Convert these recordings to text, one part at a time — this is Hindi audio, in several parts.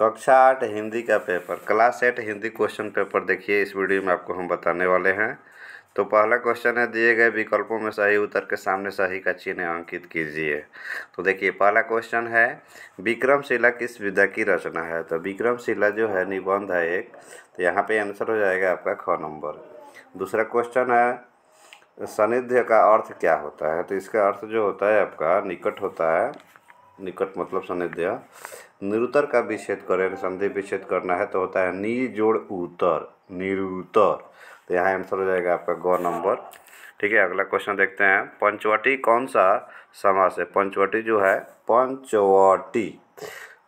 कक्षा आठ हिंदी का paper class eight Hindi question paper देखिए इस वीडियो में आपको हम बताने वाले हैं तो पहला क्वेश्चन है दिए गए विकल्पों में सही उत्तर के सामने सही का चिन्ह अंकित कीजिए तो देखिए पहला क्वेश्चन है विक्रमशिला किस विधा की रचना है तो विक्रमशिला जो है निबंध है एक तो यहाँ पे आंसर हो जाएगा आपका ख नंबर दूसरा क्वेश्चन है सानिध्य का अर्थ क्या होता है तो इसका अर्थ जो होता है आपका निकट होता है निकट मतलब सन्निधेय निरुतर का विच्छेद करें संधि विच्छेद करना है तो होता है नी जोड़ उतर निरुतर तो यहाँ आंसर हो जाएगा आपका गौ नंबर ठीक है अगला क्वेश्चन देखते हैं पंचवटी कौन सा समास है पंचवटी जो है पंचवटी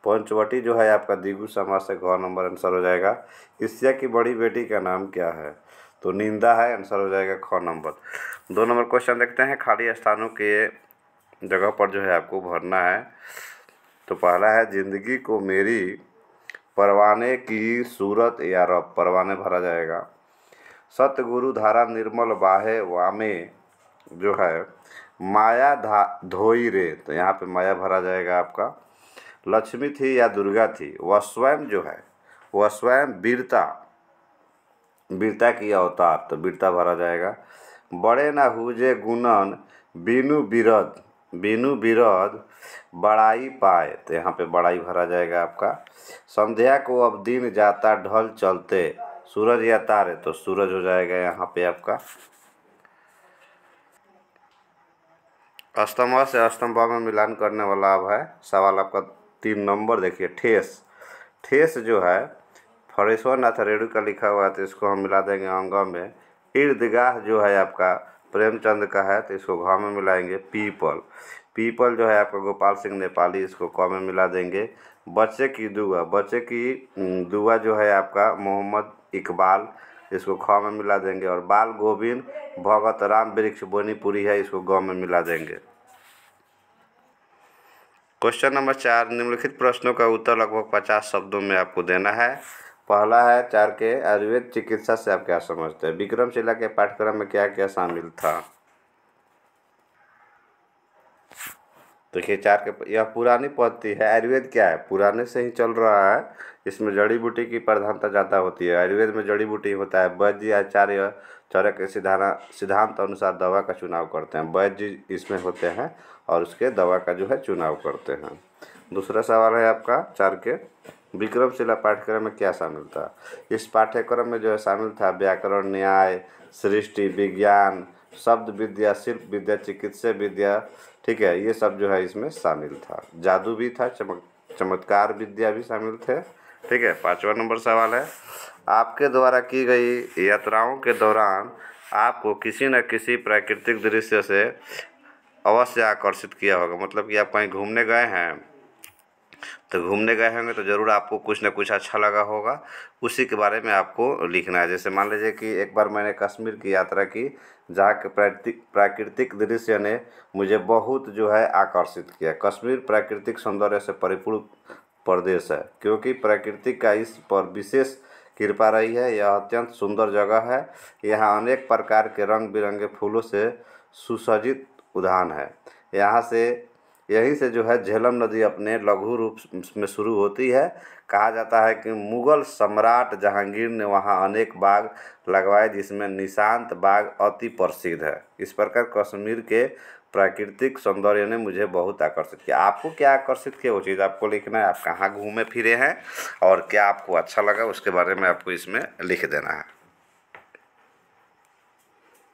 पंचवटी जो है आपका दिगु समास है गौ नंबर आंसर हो जाएगा इसिया की बड़ी बेटी का नाम क्या है तो निंदा है आंसर हो जाएगा ख नंबर दो नंबर क्वेश्चन देखते हैं खाली स्थानों के जगह पर जो है आपको भरना है तो पहला है ज़िंदगी को मेरी परवाने की सूरत या रब परवाने भरा जाएगा सतगुरु धारा निर्मल बाहे वामे जो है माया धा धोई रे तो यहाँ पे माया भरा जाएगा आपका लक्ष्मी थी या दुर्गा थी वह स्वयं जो है वह स्वयं वीरता वीरता की अवतार तो वीरता भरा जाएगा बड़े ना हुजे गुणन बीनु बीरद बिनु बिरद बड़ाई पाए तो यहाँ पे बड़ाई भरा जाएगा आपका संध्या को अब दिन जाता ढल चलते सूरज या तारे तो सूरज हो जाएगा यहाँ पे आपका अस्तम्भ से अस्तम्भ में मिलान करने वाला अब है सवाल आपका तीन नंबर देखिए ठेस ठेस जो है नाथ रेणु का लिखा हुआ है तो इसको हम मिला देंगे अंग में ईर्दगाह जो है आपका प्रेमचंद का है तो इसको घ में मिलाएंगे पीपल पीपल जो है आपका गोपाल सिंह नेपाली इसको क में मिला देंगे बच्चे की दुआ बच्चे की दुआ जो है आपका मोहम्मद इकबाल इसको ख में मिला देंगे और बाल गोविंद भगत राम वृक्ष बोनीपुरी है इसको ग में मिला देंगे क्वेश्चन नंबर चार निम्नलिखित प्रश्नों का उत्तर लगभग पचास शब्दों में आपको देना है पहला है चार के आयुर्वेद चिकित्सा से आप क्या समझते हैं विक्रमशिला के पाठ्यक्रम में क्या क्या शामिल था देखिए तो चार के यह पुरानी पद्धति है आयुर्वेद क्या है पुराने से ही चल रहा है इसमें जड़ी बूटी की प्रधानता ज़्यादा होती है आयुर्वेद में जड़ी बूटी होता है वैद्य आचार्य चौर्य के सिद्धाना सिद्धांत अनुसार दवा का चुनाव करते हैं वैद्य इसमें होते हैं और उसके दवा का जो है चुनाव करते हैं दूसरा सवाल है आपका चार के विक्रमशिला पाठ्यक्रम में क्या शामिल था इस पाठ्यक्रम में जो है शामिल था व्याकरण न्याय सृष्टि विज्ञान शब्द विद्या शिल्प विद्या चिकित्सा विद्या ठीक है ये सब जो है इसमें शामिल था जादू भी था चमक चमत्कार विद्या भी शामिल थे ठीक है पाँचवा नंबर सवाल है आपके द्वारा की गई यात्राओं के दौरान आपको किसी न किसी प्राकृतिक दृश्य से अवश्य आकर्षित किया होगा मतलब कि आप कहीं घूमने गए हैं तो घूमने गए होंगे तो ज़रूर आपको कुछ ना कुछ अच्छा लगा होगा उसी के बारे में आपको लिखना है जैसे मान लीजिए कि एक बार मैंने कश्मीर की यात्रा की जहाँ के प्राकृतिक प्राकृतिक दृश्य ने मुझे बहुत जो है आकर्षित किया कश्मीर प्राकृतिक सौंदर्य से परिपूर्ण प्रदेश है क्योंकि प्रकृति का इस पर विशेष कृपा रही है यह अत्यंत सुंदर जगह है यहाँ अनेक प्रकार के रंग बिरंगे फूलों से सुसज्जित उदाहरण है यहाँ से यहीं से जो है झेलम नदी अपने लघु रूप में शुरू होती है कहा जाता है कि मुगल सम्राट जहांगीर ने वहाँ अनेक बाग लगवाए जिसमें निशांत बाग अति प्रसिद्ध है इस प्रकार कश्मीर के प्राकृतिक सौंदर्य ने मुझे बहुत आकर्षित किया आपको क्या आकर्षित किया वो चीज़ आपको लिखना है आप कहाँ घूमे फिरे हैं और क्या आपको अच्छा लगा उसके बारे में आपको इसमें लिख देना है